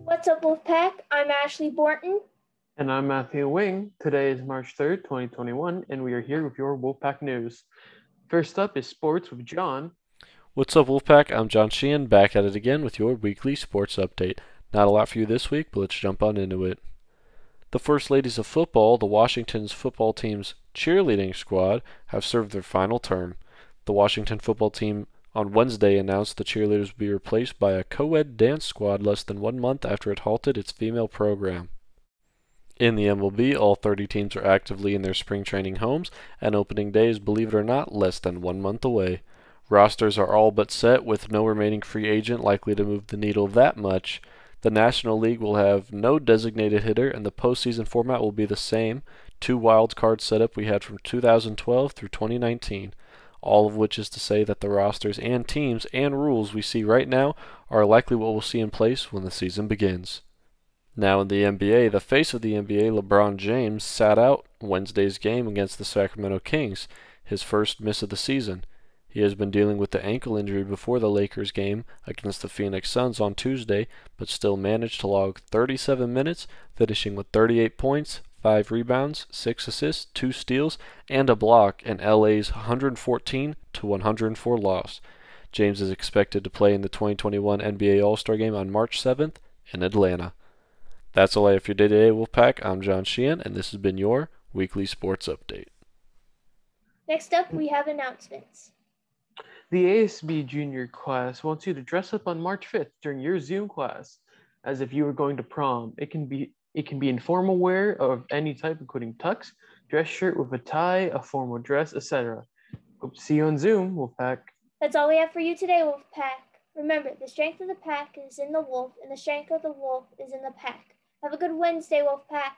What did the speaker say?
What's up, Wolfpack? I'm Ashley Borton. And I'm Matthew Wing. Today is March 3rd, 2021, and we are here with your Wolfpack news. First up is sports with John. What's up, Wolfpack? I'm John Sheehan, back at it again with your weekly sports update. Not a lot for you this week, but let's jump on into it. The First Ladies of Football, the Washington's football team's cheerleading squad, have served their final term. The Washington football team on Wednesday announced the cheerleaders would be replaced by a co ed dance squad less than one month after it halted its female program. In the MLB, all 30 teams are actively in their spring training homes, and opening day is, believe it or not, less than one month away. Rosters are all but set, with no remaining free agent likely to move the needle that much. The National League will have no designated hitter, and the postseason format will be the same two wild card setup we had from 2012 through 2019. All of which is to say that the rosters and teams and rules we see right now are likely what we'll see in place when the season begins. Now in the NBA, the face of the NBA, LeBron James, sat out Wednesday's game against the Sacramento Kings, his first miss of the season. He has been dealing with the ankle injury before the Lakers game against the Phoenix Suns on Tuesday, but still managed to log 37 minutes, finishing with 38 points, 5 rebounds, 6 assists, 2 steals, and a block in LA's 114 to 104 loss. James is expected to play in the 2021 NBA All-Star game on March 7th in Atlanta. That's all I have for today, Wolfpack. I'm John Sheehan, and this has been your weekly sports update. Next up, we have announcements. The ASB junior class wants you to dress up on March 5th during your Zoom class as if you were going to prom. It can be it can be informal wear of any type, including tux, dress shirt with a tie, a formal dress, etc. Hope to see you on Zoom, Wolfpack. That's all we have for you today, Wolfpack. Remember, the strength of the pack is in the wolf, and the strength of the wolf is in the pack. Have a good Wednesday, Wolfpack.